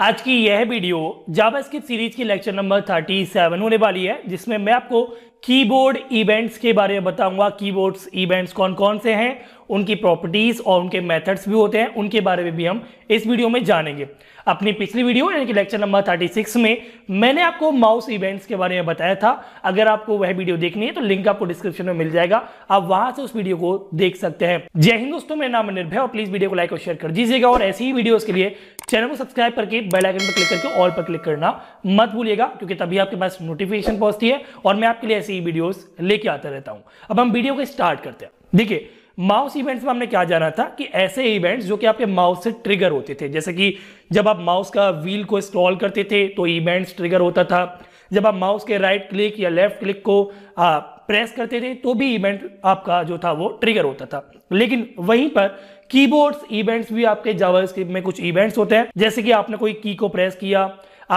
आज की यह वीडियो जावास्क्रिप्ट सीरीज की लेक्चर नंबर 37 होने वाली है जिसमें मैं आपको कीबोर्ड इवेंट्स के बारे में बताऊंगा कीबोर्ड्स इवेंट्स कौन कौन से हैं उनकी प्रॉपर्टीज और उनके मेथड्स भी होते हैं उनके बारे में भी हम इस वीडियो में जानेंगे अपनी पिछली वीडियो यानी कि लेक्चर नंबर 36 में मैंने आपको माउस इवेंट्स के बारे में बताया था अगर आपको वह वीडियो देखनी है तो लिंक आपको डिस्क्रिप्शन में मिल जाएगा आप वहां से उस वीडियो को देख सकते हैं जय हिंद दोस्तों मेरा नाम निर्भय और प्लीज वीडियो को लाइक और शेयर कर दीजिएगा और ऐसी ही वीडियोज के लिए चैनल को सब्सक्राइब करके बेलाइकन पर क्लिक करके ऑल पर क्लिक करना मत भूलिएगा क्योंकि तभी आपके पास नोटिफिकेशन पहुंचती है और मैं आपके लिए ऐसे ही वीडियोस लेके आता रहता हूं अब हम वीडियो को स्टार्ट करते हैं देखिए माउस इवेंट्स में हमने क्या जाना था कि ऐसे इवेंट्स जो कि आपके माउस से ट्रिगर होते थे जैसे कि जब आप माउस का व्हील को स्क्रॉल करते थे तो इवेंट्स ट्रिगर होता था जब आप माउस के राइट क्लिक या लेफ्ट क्लिक को आ, प्रेस करते थे तो भी इवेंट आपका जो था वो ट्रिगर होता था लेकिन वहीं पर कीबोर्ड्स इवेंट्स भी आपके जावास्क्रिप्ट में कुछ इवेंट्स होते हैं जैसे कि आपने कोई की को प्रेस किया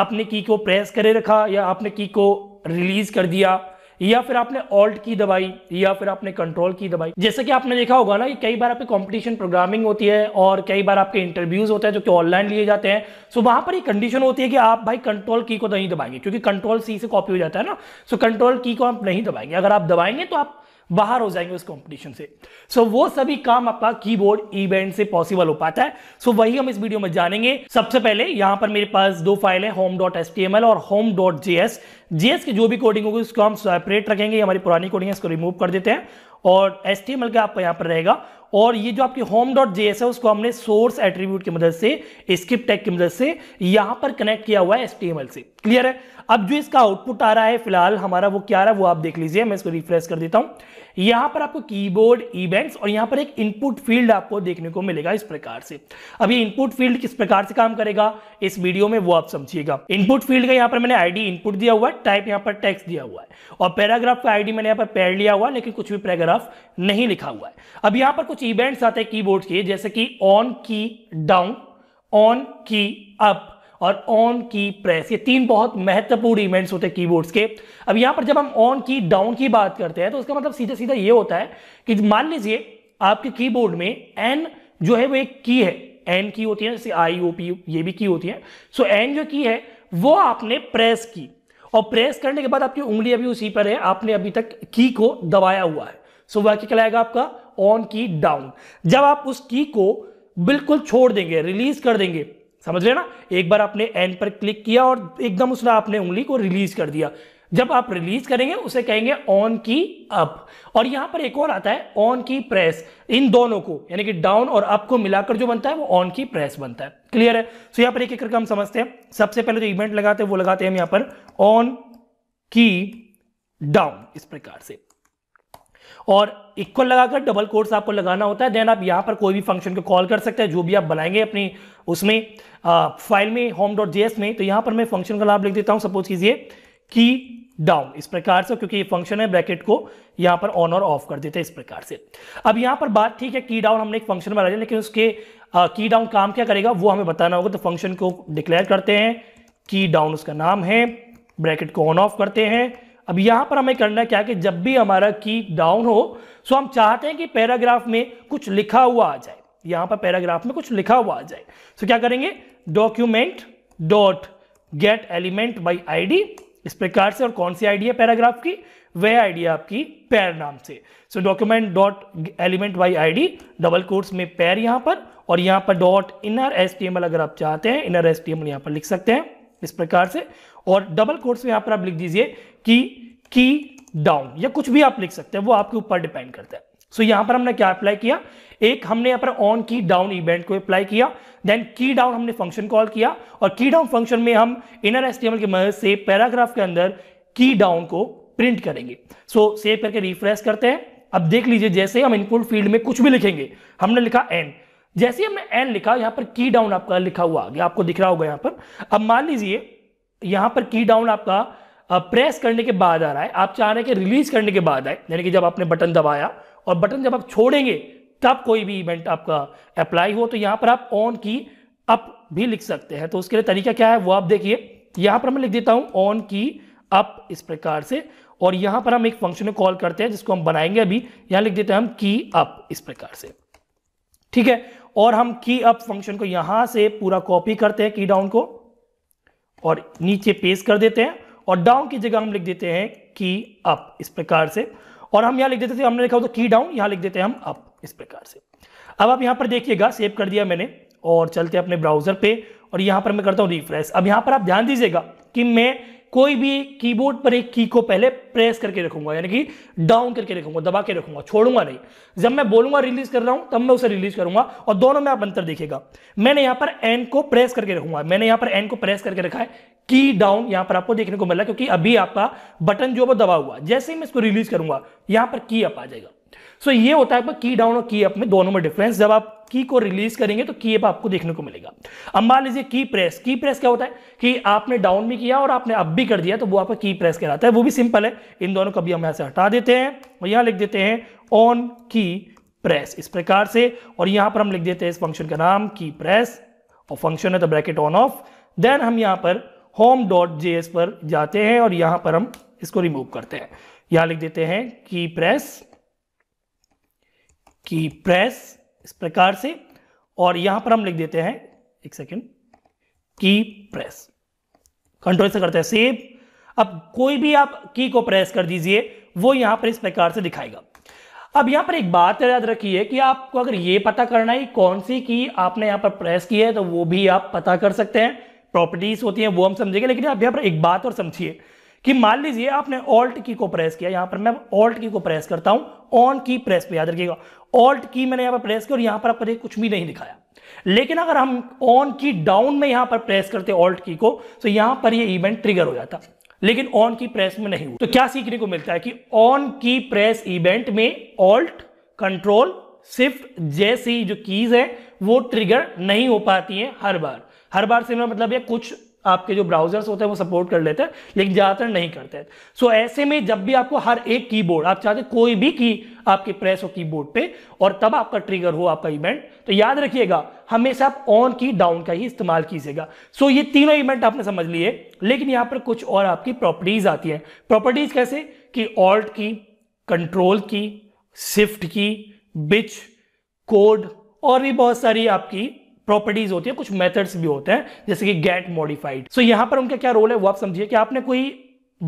आपने की को प्रेस करे रखा या आपने की को रिलीज कर दिया या फिर आपने ऑल्ट की दबाई या फिर आपने कंट्रोल की दबाई जैसे कि आपने देखा होगा ना कि कई बार आपकी कॉम्पिटिशन प्रोग्रामिंग होती है और कई बार आपके इंटरव्यूज होते हैं जो कि ऑनलाइन लिए जाते हैं सो वहां पर ये कंडीशन होती है कि आप भाई कंट्रोल की को नहीं दबाएंगे क्योंकि कंट्रोल सी से कॉपी हो जाता है ना सो कंट्रोल की को आप नहीं दबाएंगे अगर आप दबाएंगे तो आप बाहर हो जाएंगे उस कंपटीशन से सो so, वो सभी काम आपका कीबोर्ड इवेंट से पॉसिबल हो पाता है सो so, वही हम इस वीडियो में जानेंगे सबसे पहले यहां पर मेरे पास दो फाइल है होम डॉट एस और home dot J S JS की जो भी कोडिंग होगी उसको हम सेपरेट रखेंगे हमारी पुरानी कोडिंग है इसको रिमूव कर देते हैं और एस टी का आपका यहाँ पर रहेगा और ये जो आपकी होम डॉट जे है उसको हमने सोर्स एट्रीब्यूट की मदद से स्किप टैग की मदद से यहाँ पर कनेक्ट किया हुआ है एस टी एम एल से क्लियर है अब जो इसका आउटपुट आ रहा है फिलहाल हमारा वो क्या आ रहा है वो आप देख लीजिए मैं इसको रिफ्रेश कर देता हूँ यहां पर आपको कीबोर्ड इवेंट्स और यहां पर एक इनपुट फील्ड आपको देखने को मिलेगा इस प्रकार से अब ये इनपुट फील्ड किस प्रकार से काम करेगा इस वीडियो में वो आप समझिएगा इनपुट फील्ड का यहां पर मैंने आईडी इनपुट दिया हुआ है टाइप यहां पर टेक्स्ट दिया हुआ है और पैराग्राफ का आईडी मैंने यहां पर पैर लिया हुआ लेकिन कुछ भी पैराग्राफ नहीं लिखा हुआ है अब यहां पर कुछ इवेंट्स आते हैं कीबोर्ड के जैसे कि on key down on key up और ऑन की प्रेस ये तीन बहुत महत्वपूर्ण इवेंट्स होते हैं कीबोर्ड्स के अब यहां पर जब हम ऑन की डाउन की बात करते हैं तो उसका मतलब सीधा सीधा ये होता है कि मान लीजिए आपके कीबोर्ड में एन जो है वो एक की है एन की होती है जैसे आई ओ पी ये भी की होती है सो एन जो की है वो आपने प्रेस की और प्रेस करने के बाद आपकी उंगली अभी उसी पर है आपने अभी तक की को दबाया हुआ है सो वह क्या कहलाएगा आपका ऑन की डाउन जब आप उस की को बिल्कुल छोड़ देंगे रिलीज कर देंगे समझ रहे ना एक बार आपने एन पर क्लिक किया और एकदम उसने आपने उंगली को रिलीज कर दिया जब आप रिलीज करेंगे उसे कहेंगे ऑन की अप और यहां पर एक और आता है ऑन की प्रेस इन दोनों को यानी कि डाउन और अप को मिलाकर जो बनता है वो ऑन की प्रेस बनता है क्लियर है सो so यहां पर एक एक करके हम समझते हैं सबसे पहले जो इवेंट लगाते हैं वो लगाते हैं हम यहां पर ऑन की डाउन इस प्रकार से और इक्वल लगाकर डबल कोर्स आपको लगाना होता है देन आप यहाँ पर कोई भी फंक्शन को कॉल कर सकते हैं जो भी आप बनाएंगे अपनी उसमें फाइल में होम डॉट जे में तो यहाँ पर मैं फंक्शन का नाम लिख देता हूँ सपोज कीजिए की डाउन इस प्रकार से क्योंकि ये फंक्शन है ब्रैकेट को यहाँ पर ऑन और ऑफ कर देते हैं इस प्रकार से अब यहाँ पर बात ठीक है की डाउन हमने एक फंक्शन बनाया लेकिन उसके की डाउन काम क्या करेगा वो हमें बताना होगा तो फंक्शन को डिक्लेयर करते हैं की डाउन उसका नाम है ब्रैकेट को ऑन ऑफ करते हैं अब यहां पर हमें करना क्या कि जब भी हमारा की डाउन हो सो हम चाहते हैं कि पैराग्राफ में कुछ लिखा हुआ आ जाए यहां पर पैराग्राफ में कुछ लिखा हुआ आ जाए सो क्या करेंगे document dot get element by ID इस प्रकार से और कौन सी आईडी है पैराग्राफ की वह आईडी आपकी पैर नाम से so document dot element by ID double quotes में पैर यहां पर और यहां पर डॉट इनर एस अगर आप चाहते हैं इनर एस यहां पर लिख सकते हैं इस प्रकार से और डबल कोट्स में यहां पर आप लिख दीजिए कि की डाउन या कुछ भी आप लिख सकते हैं वो आपके ऊपर डिपेंड करता है सो so, यहां पर हमने क्या अप्लाई किया एक हमने यहां पर ऑन की डाउन इवेंट को अप्लाई किया देन की डाउन हमने फंक्शन कॉल किया और की डाउन फंक्शन में हम इनर एस की मदद से पैराग्राफ के अंदर की डाउन को प्रिंट करेंगे सो so, सेव करके रिफ्रेश करते हैं अब देख लीजिए जैसे हम इनपुट फील्ड में कुछ भी लिखेंगे हमने लिखा एन जैसे हमने एन लिखा यहां पर की डाउन आपका लिखा हुआ आ गया आपको दिख रहा होगा यहां पर अब मान लीजिए यहां पर की डाउन आपका प्रेस करने के बाद आ रहा है आप चाह रहे हैं कि रिलीज करने के बाद आए यानी कि जब आपने बटन दबाया और बटन जब आप छोड़ेंगे तब कोई भी इवेंट आपका अप्लाई हो तो यहां पर आप ऑन की अप भी लिख सकते हैं तो उसके लिए तरीका क्या है वो आप देखिए यहां पर मैं लिख देता हूं ऑन की अप इस प्रकार से और यहां पर हम एक फंक्शन कॉल करते हैं जिसको हम बनाएंगे अभी यहां लिख देते हैं हम की अप इस प्रकार से ठीक है और हम की अप फंक्शन को यहां से पूरा कॉपी करते हैं की डाउन को और नीचे पेस्ट कर देते हैं और डाउन की जगह हम लिख देते हैं की अप इस प्रकार से और हम यहां लिख देते थे हमने लिखा होता की डाउन यहां लिख देते हैं हम अप इस प्रकार से अब आप यहां पर देखिएगा सेव कर दिया मैंने और चलते हैं अपने ब्राउज़र पे और यहाँ पर मैं करता हूँ रिफ्रेश अब यहाँ पर आप ध्यान दीजिएगा कि मैं कोई भी कीबोर्ड पर एक की को पहले प्रेस करके रखूंगा यानी कि डाउन करके रखूंगा दबा के रखूंगा छोड़ूंगा नहीं जब मैं बोलूंगा रिलीज कर रहा हूं तब मैं उसे रिलीज करूंगा और दोनों में आप अंतर देखेगा मैंने यहां पर एन को प्रेस करके रखूंगा मैंने यहां पर एन को प्रेस करके रखा है की डाउन यहां पर आपको देखने को मिला क्योंकि अभी आपका बटन जो वो दबा हुआ जैसे ही मैं इसको रिलीज करूंगा यहां पर की अप आ जाएगा सो so, ये होता है आपका की डाउन और की अप में दोनों में डिफरेंस जब आप की को रिलीज करेंगे तो की अप आपको देखने को मिलेगा अब मान लीजिए की प्रेस की प्रेस क्या होता है कि आपने डाउन भी किया और आपने अप भी कर दिया तो वो आपका की प्रेस कहलाता है वो भी सिंपल है इन दोनों को भी हम यहाँ से हटा देते हैं और यहाँ लिख देते हैं ऑन की प्रेस इस प्रकार से और यहाँ पर हम लिख देते हैं इस फंक्शन का नाम की प्रेस और फंक्शन है तो ब्रैकेट ऑन ऑफ देन हम यहाँ पर होम डॉट जे एस पर जाते हैं और यहाँ पर हम इसको रिमूव करते हैं यहाँ लिख देते हैं की प्रेस कि प्रेस इस प्रकार से और यहां पर हम लिख देते हैं एक सेकेंड की प्रेस कंट्रोल से करते हैं सेव अब कोई भी आप की को प्रेस कर दीजिए वो यहां पर इस प्रकार से दिखाएगा अब यहां पर एक बात याद रखिए कि आपको अगर ये पता करना है कौन सी की आपने यहां पर प्रेस की है तो वो भी आप पता कर सकते हैं प्रॉपर्टीज होती हैं वो हम समझेंगे लेकिन आप यहां पर एक बात और समझिए कि मान लीजिए आपने ऑल्ट की को प्रेस किया यहां पर मैं ऑल्ट की को प्रेस करता हूं ऑन की प्रेस पे याद रखिएगा ऑल्ट की मैंने यहां पर प्रेस किया और यहां पर आपको देखिए कुछ भी नहीं दिखाया लेकिन अगर हम ऑन की डाउन में यहां पर प्रेस करते ऑल्ट की को तो यहां पर ये इवेंट ट्रिगर हो जाता लेकिन ऑन की प्रेस में नहीं हुआ तो क्या सीखने को मिलता है कि ऑन की प्रेस इवेंट में ऑल्ट कंट्रोल सिर्फ जैसी जो कीज है वो ट्रिगर नहीं हो पाती है हर बार हर बार से मतलब ये कुछ आपके जो ब्राउजर्स होते हैं वो सपोर्ट कर लेते हैं लेकिन ज़्यादातर नहीं करते हैं सो so, ऐसे में जब भी आपको हर एक कीबोर्ड आप चाहते कोई भी की आपके प्रेस हो कीबोर्ड पे और तब आपका ट्रिगर हो आपका इवेंट तो याद रखिएगा हमेशा आप ऑन की डाउन का ही इस्तेमाल कीजिएगा सो so, ये तीनों इवेंट आपने समझ लिए लेकिन यहाँ पर कुछ और आपकी प्रॉपर्टीज आती हैं प्रॉपर्टीज कैसे कि ऑल्ट की कंट्रोल की शिफ्ट की बिच कोड और भी बहुत सारी आपकी प्रॉपर्टीज होती है कुछ मेथड्स भी होते हैं जैसे कि गेट मॉडिफाइड सो यहां पर उनका क्या रोल है वो आप समझिए कि आपने कोई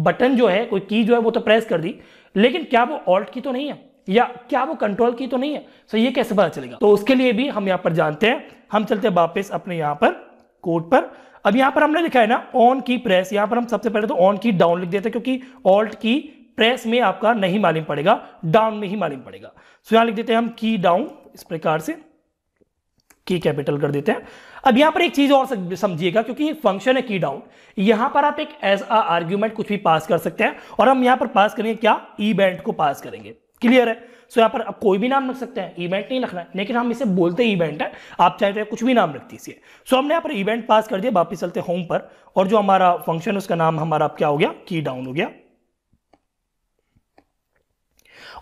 बटन जो है कोई की जो है वो तो प्रेस कर दी लेकिन क्या वो ऑल्ट की तो नहीं है या क्या वो कंट्रोल की तो नहीं है सो ये कैसे पता चलेगा तो उसके लिए भी हम यहां पर जानते हैं हम चलते हैं वापस अपने यहां पर कोड पर अब यहां पर हमने लिखा है ना ऑन की प्रेस यहां पर हम सबसे पहले तो ऑन की डाउन लिख देते हैं क्योंकि ऑल्ट की प्रेस में आपका नहीं मालूम पड़ेगा डाउन में ही मालूम पड़ेगा सो यहां लिख देते हैं हम की डाउन इस प्रकार से की कैपिटल कर देते हैं अब यहां पर एक चीज और समझिएगा क्योंकि फंक्शन है की डाउन यहां पर आप एक एज अ आर्ग्यूमेंट कुछ भी पास कर सकते हैं और हम यहां पर पास करेंगे क्या इवेंट को पास करेंगे क्लियर है सो यहां यहाँ पर आप कोई भी नाम रख सकते हैं इवेंट नहीं रखना है लेकिन हम इसे बोलते इवेंट है आप चाहे तो कुछ भी नाम रख दीजिए सो हमने यहाँ पर इवेंट पास कर दिया वापिस चलते होम पर और जो हमारा फंक्शन उसका नाम हमारा क्या हो गया की डाउन हो गया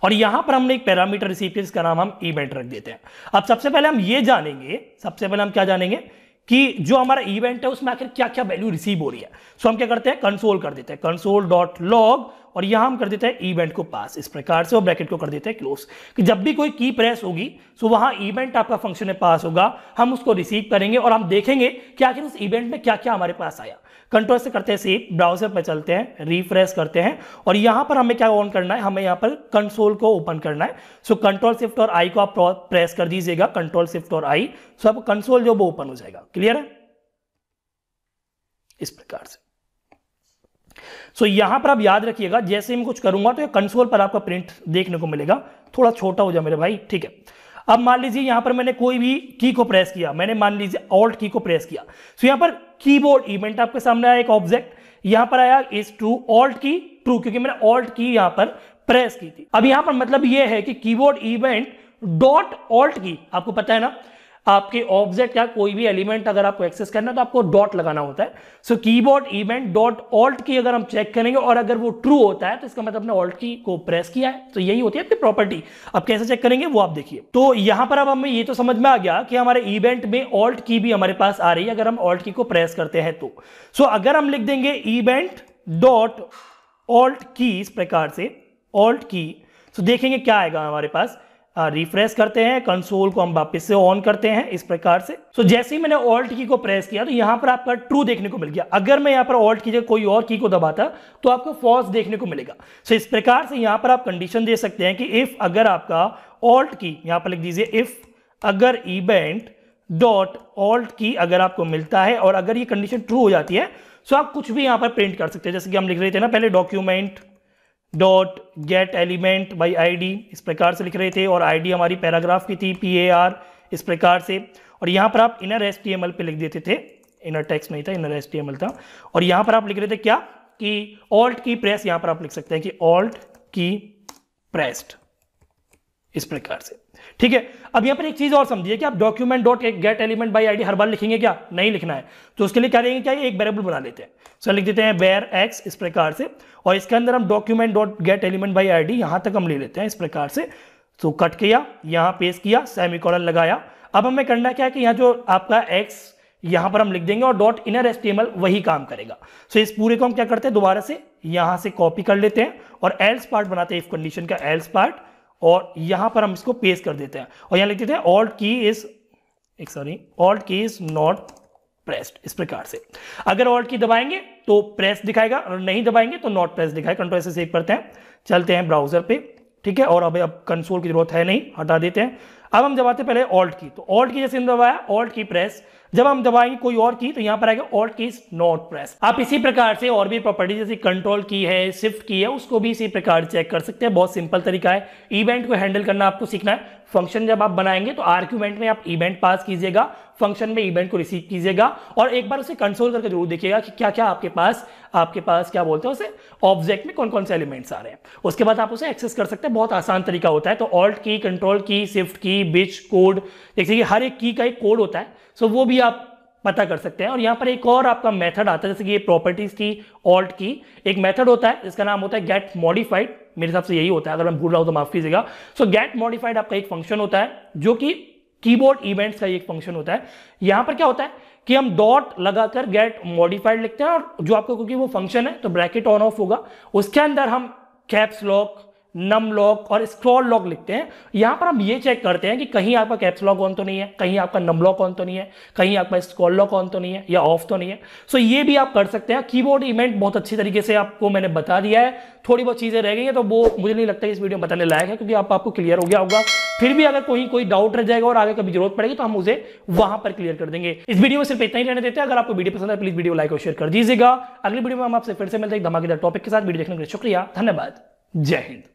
और यहां पर हमने एक पैरामीटर रिसीव किया जिसका नाम हम इवेंट रख देते हैं अब सबसे पहले हम ये जानेंगे सबसे पहले हम क्या जानेंगे कि जो हमारा इवेंट है उसमें आखिर क्या क्या वैल्यू रिसीव हो रही है सो हम क्या करते हैं कंसोल कर देते हैं कंसोल डॉट लॉग और यहां हम कर देते हैं इवेंट को पास इस प्रकार से वो ब्रैकेट को कर देते हैं क्लोज कि जब भी कोई की प्रेस होगी सो वहां इवेंट आपका फंक्शन में पास होगा हम उसको रिसीव करेंगे और हम देखेंगे कि आखिर उस इवेंट में क्या क्या हमारे पास आया कंट्रोल से करते हैं सेव ब्राउजर पर चलते हैं रिफ्रेश करते हैं और यहाँ पर हमें क्या ऑन करना है हमें यहाँ पर कंसोल को ओपन करना है सो कंट्रोल शिफ्ट और आई को आप प्रेस कर दीजिएगा कंट्रोल शिफ्ट और आई सो आप कंसोल जो वो ओपन हो जाएगा क्लियर है इस प्रकार से सो so, यहां पर आप याद रखिएगा जैसे मैं कुछ करूंगा तो कंसोल पर आपका प्रिंट देखने को मिलेगा थोड़ा छोटा हो जाए मेरे भाई ठीक है अब मान लीजिए यहां पर मैंने कोई भी की को प्रेस किया मैंने मान लीजिए ऑल्ट की को प्रेस किया सो so, यहां पर कीबोर्ड इवेंट आपके सामने आया एक ऑब्जेक्ट यहां पर आया is true alt key true क्योंकि मैंने ऑल्ट की यहां पर प्रेस की थी अब यहां पर मतलब यह है कि कीबोर्ड इवेंट डॉट ऑल्ट की आपको पता है ना आपके ऑब्जेक्ट या कोई भी एलिमेंट अगर आपको एक्सेस करना है तो आपको डॉट लगाना होता है सो की बोर्ड इवेंट डॉट ऑल्ट की अगर हम चेक करेंगे और अगर वो ट्रू होता है तो इसका मतलब आपने ऑल्ट की को प्रेस किया है तो यही होती है आपकी प्रॉपर्टी अब कैसे चेक करेंगे वो आप देखिए तो यहां पर अब हमें ये तो समझ में आ गया कि हमारे इवेंट में ऑल्ट की भी हमारे पास आ रही है अगर हम ऑल्ट की को प्रेस करते हैं तो सो so, अगर हम लिख देंगे इवेंट डॉट ऑल्ट की इस प्रकार से ऑल्ट की तो देखेंगे क्या आएगा हमारे पास रिफ्रेश करते हैं कंसोल को हम वापस से ऑन करते हैं इस प्रकार से सो so, जैसे ही मैंने ऑल्ट की को प्रेस किया तो यहां पर आपका ट्रू देखने को मिल गया अगर मैं यहां पर ऑल्ट की जगह कोई और की को दबाता तो आपको फॉल्स देखने को मिलेगा सो so, इस प्रकार से यहां पर आप कंडीशन दे सकते हैं कि इफ अगर आपका ऑल्ट की यहां पर लिख दीजिए इफ अगर इवेंट डॉट ऑल्ट की अगर आपको मिलता है और अगर ये कंडीशन ट्रू हो जाती है सो तो so आप कुछ भी यहां पर प्रिंट कर सकते हैं जैसे कि हम लिख रहे थे ना पहले document dot get element by I D इस प्रकार से लिख रहे थे और आई डी हमारी पैराग्राफ की थी पी ए आर इस प्रकार से और यहाँ पर आप inner S T M L पे लिख देते थे इनर टेक्स नहीं था inner S T M L था और यहाँ पर आप लिख रहे थे क्या कि ऑल्ट की प्रेस यहाँ पर आप लिख सकते हैं कि ऑल्ट की प्रेस्ड इस प्रकार से ठीक है अब यहां पर एक चीज और समझिए कि आप डॉक्यूमेंट डॉट एक गेट एलिमेंट बाई आईडी हर बार लिखेंगे क्या नहीं लिखना है तो उसके लिए क्या करेंगे क्या एक वेरेबल बना लेते हैं सर लिख देते हैं वेर एक्स इस प्रकार से और इसके अंदर हम document dot get element by I यहां तक हम ले लेते हैं इस प्रकार से तो कट किया यहां पेश किया सेमिकॉलर लगाया अब हमें करना क्या है कि यहां जो आपका एक्स यहां पर हम लिख देंगे और डॉट इनर एस वही काम करेगा सो इस पूरे को हम क्या करते हैं दोबारा से यहां से कॉपी कर लेते हैं और एल्स पार्ट बनाते हैं इफ कंडीशन का एल्स पार्ट और यहाँ पर हम इसको पेस्ट कर देते हैं और यहाँ लिख देते हैं ऑल्ट की इज एक sorry alt key is not pressed इस प्रकार से अगर ऑल्ट की दबाएंगे तो प्रेस दिखाएगा और नहीं दबाएंगे तो नॉट प्रेस दिखाएगा कंट्रोल सेव करते हैं चलते हैं ब्राउजर पे ठीक है और अभी अब कंसोल की जरूरत है नहीं हटा देते हैं अब हम दबाते पहले ऑल्ट की तो ऑल्ट की जैसे दबाया ऑल्ट की प्रेस जब हम दबाएंगे कोई और की तो यहाँ पर आएगा ऑल्ट की नॉट प्रेस आप इसी प्रकार से और भी प्रॉपर्टी जैसे कंट्रोल की है शिफ्ट की है उसको भी इसी प्रकार चेक कर सकते हैं बहुत सिंपल तरीका है इवेंट को हैंडल करना आपको सीखना है फंक्शन जब आप बनाएंगे तो आर्क्यूमेंट में आप इवेंट पास कीजिएगा फंक्शन में इवेंट को रिसीव कीजिएगा और एक बार उसे कंसोल करके जरूर देखिएगा कि क्या क्या आपके पास आपके पास क्या बोलते हैं उसे ऑब्जेक्ट में कौन कौन से एलिमेंट्स आ रहे हैं उसके बाद आप उसे एक्सेस कर सकते हैं बहुत आसान तरीका होता है तो ऑल्ट की कंट्रोल की शिफ्ट की बिच कोड देखिए हर एक की का एक कोड होता है सो वो भी आप पता कर सकते हैं और यहाँ पर एक और आपका मेथड आता है जैसे कि ये प्रॉपर्टीज की ऑल्ट की एक मेथड होता है जिसका नाम होता है गेट मॉडिफाइड मेरे हिसाब से यही होता है अगर मैं भूल रहा हूँ तो माफ कीजिएगा सो गेट मॉडिफाइड आपका एक फंक्शन होता है जो कि कीबोर्ड इवेंट्स का एक फंक्शन होता है यहाँ पर क्या होता है कि हम डॉट लगाकर गेट मॉडिफाइड लिखते हैं और जो आपको क्योंकि वो फंक्शन है तो ब्रैकेट ऑन ऑफ होगा उसके अंदर हम कैप्स लॉक नम लॉक और स्क्रॉल लॉक लिखते हैं यहां पर हम ये चेक करते हैं कि कहीं आपका कैप्स लॉक ऑन तो नहीं है कहीं आपका नम लॉक ऑन तो नहीं है कहीं आपका स्क्रॉल लॉक ऑन तो नहीं है या ऑफ तो नहीं है सो so ये भी आप कर सकते हैं कीबोर्ड इवेंट बहुत अच्छी तरीके से आपको मैंने बता दिया है थोड़ी बहुत चीजें रह गई है तो वो मुझे नहीं लगता इस वीडियो में बताने लायक है क्योंकि आप आपको क्लियर हो गया होगा फिर भी अगर कोई कोई डाउट रह जाएगा और आगे कभी जरूरत पड़ेगी तो हम उसे वहां पर क्लियर कर देंगे इस वीडियो में सिर्फ इतना ही रहने देते हैं अगर आपको वीडियो पसंद है प्लीज वीडियो लाइक और शेयर कर दीजिएगा अगली वीडियो में हम आपसे फिर से मिलते हैं धमाकेदार टॉपिक के साथ वीडियो देखने के लिए शुक्रिया धन्यवाद जय हिंद